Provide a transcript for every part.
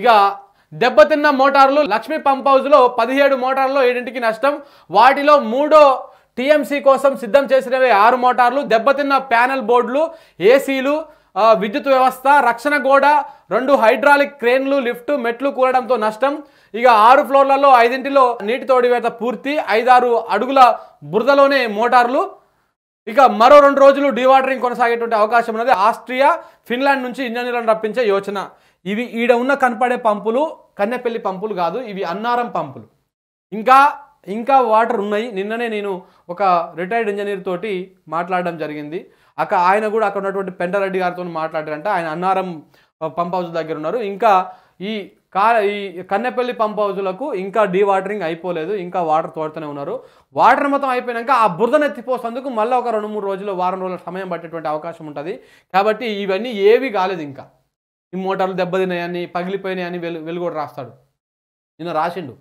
ఇక దెబ్బతిన్న మోటార్లు లక్ష్మీ పంప్ హౌస్లో పదిహేడు మోటార్లు ఏడింటికి నష్టం వాటిలో మూడో టీఎంసీ కోసం సిద్ధం చేసినవి ఆరు మోటార్లు దెబ్బతిన్న ప్యానెల్ బోర్డులు ఏసీలు విద్యుత్ వ్యవస్థ రక్షణ గోడ రెండు హైడ్రాలిక్ క్రేన్లు లిఫ్ట్ మెట్లు కూలడంతో నష్టం ఇక ఆరు ఫ్లోర్లలో ఐదింటిలో నీటి తోడివేత పూర్తి ఐదారు అడుగుల బురదలోనే మోటార్లు ఇక మరో రెండు రోజులు డీవాటరింగ్ కొనసాగేటువంటి అవకాశం ఉన్నది ఆస్ట్రియా ఫిన్లాండ్ నుంచి ఇంజనీర్లను రప్పించే యోచన ఇవి ఈడ ఉన్న కనపడే పంపులు కన్నెపల్లి పంపులు కాదు ఇవి అన్నారం పంపులు ఇంకా ఇంకా వాటర్ ఉన్నాయి నిన్ననే నేను ఒక రిటైర్డ్ ఇంజనీర్ తోటి మాట్లాడడం జరిగింది అక్క ఆయన కూడా అక్కడ ఉన్నటువంటి పెండరెడ్డి గారితో మాట్లాడారంట ఆయన అన్నారం పంప్ హౌస్ దగ్గర ఉన్నారు ఇంకా ఈ కా ఈ కన్నెపల్లి పంప్ హౌజులకు ఇంకా డీవాటరింగ్ అయిపోలేదు ఇంకా వాటర్ తోడుతూనే ఉన్నారు వాటర్ మొత్తం అయిపోయాక ఆ బురదను ఎత్తిపోసేందుకు మళ్ళీ ఒక రెండు మూడు రోజులు వారం రోజుల సమయం పట్టేటువంటి అవకాశం ఉంటుంది కాబట్టి ఇవన్నీ ఏవి కాలేదు ఇంకా ఈ మోటార్లు దెబ్బతిన్నాయని పగిలిపోయినాయని వెలు వెలుగోడు రాస్తాడు నిన్న రాసిండు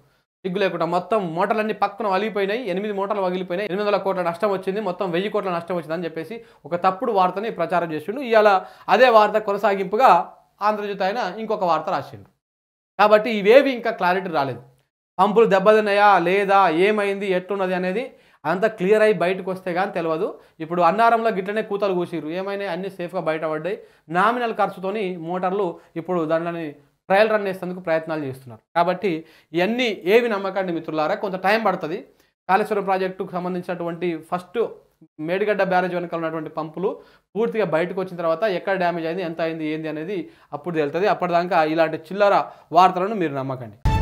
సిగ్గు లేకుండా మొత్తం మోటార్లన్నీ పక్కన వలిగిపోయినాయి ఎనిమిది మోటార్లు వగిలిపోయినాయి ఎనిమిది వందల కోట్ల నష్టం వచ్చింది మొత్తం వెయ్యి కోట్ల నష్టం వచ్చిందని చెప్పేసి ఒక తప్పుడు వార్తని ప్రచారం చేసిండు ఇవాళ అదే వార్త కొనసాగింపుగా ఆంధ్రజ్యోత్ ఆయన ఇంకొక వార్త రాసిండు కాబట్టి ఇవేవి ఇంకా క్లారిటీ రాలేదు పంపులు దెబ్బతిన్నాయా లేదా ఏమైంది ఎట్లున్నది అనేది అంత క్లియర్ అయ్యి బయటకు వస్తే కానీ తెలియదు ఇప్పుడు అన్నారంలో గిట్లనే కూతలు కూసిరు ఏమైనా అన్ని సేఫ్గా బయటపడ్డాయి నామినల్ ఖర్చుతోని మోటార్లు ఇప్పుడు దాంట్లోని ట్రయల్ రన్ చేసేందుకు ప్రయత్నాలు చేస్తున్నారు కాబట్టి ఇవన్నీ ఏవి నమ్మకండి మిత్రులారా కొంత టైం పడుతుంది కాళేశ్వరం ప్రాజెక్టుకు సంబంధించినటువంటి ఫస్ట్ మేడిగడ్డ బ్యారేజ్ వెనకాల ఉన్నటువంటి పంపులు పూర్తిగా బయటకు వచ్చిన తర్వాత ఎక్కడ డ్యామేజ్ అయింది ఎంత అయింది ఏంది అనేది అప్పుడు తెలుతుంది అప్పటిదాకా ఇలాంటి చిల్లర వార్తలను మీరు నమ్మకండి